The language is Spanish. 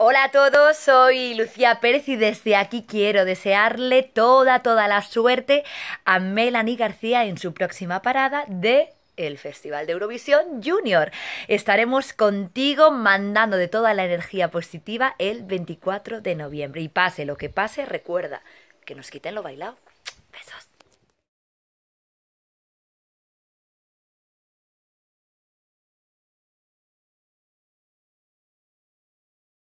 Hola a todos, soy Lucía Pérez y desde aquí quiero desearle toda, toda la suerte a Melanie García en su próxima parada de el Festival de Eurovisión Junior. Estaremos contigo mandando de toda la energía positiva el 24 de noviembre. Y pase lo que pase, recuerda que nos quiten lo bailado.